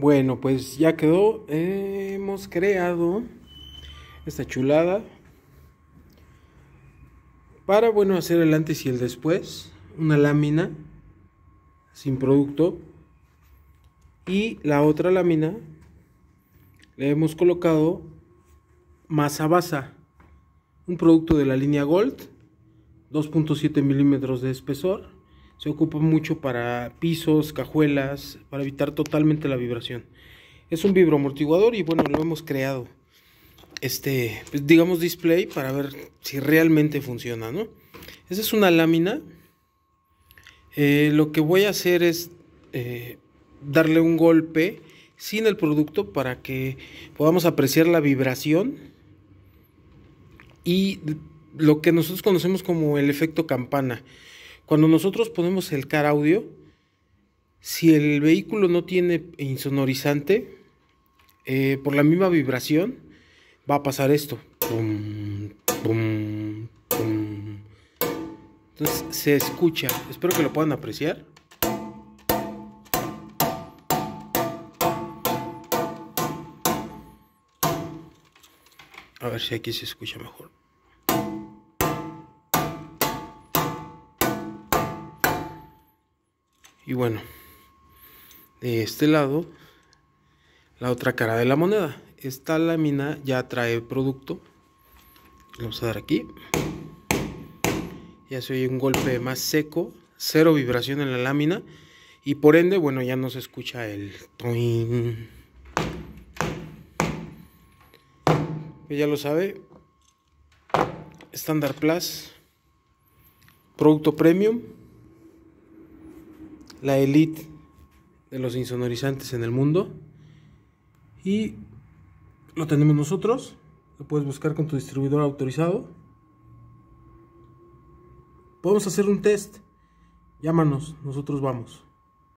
Bueno, pues ya quedó. hemos creado esta chulada para, bueno, hacer el antes y el después. Una lámina sin producto y la otra lámina le hemos colocado masa basa, un producto de la línea Gold, 2.7 milímetros de espesor se ocupa mucho para pisos, cajuelas, para evitar totalmente la vibración. Es un vibroamortiguador y bueno, lo hemos creado. Este, pues, digamos display para ver si realmente funciona, ¿no? Esa es una lámina. Eh, lo que voy a hacer es eh, darle un golpe sin el producto para que podamos apreciar la vibración y lo que nosotros conocemos como el efecto campana. Cuando nosotros ponemos el car audio, si el vehículo no tiene insonorizante, eh, por la misma vibración va a pasar esto. Entonces se escucha. Espero que lo puedan apreciar. A ver si aquí se escucha mejor. Y bueno, de este lado, la otra cara de la moneda. Esta lámina ya trae el producto. Vamos a dar aquí. Ya se oye un golpe más seco, cero vibración en la lámina y por ende, bueno, ya no se escucha el toin. Ya lo sabe. Standard Plus, producto premium la elite de los insonorizantes en el mundo. Y lo tenemos nosotros. Lo puedes buscar con tu distribuidor autorizado. Podemos hacer un test. Llámanos, nosotros vamos.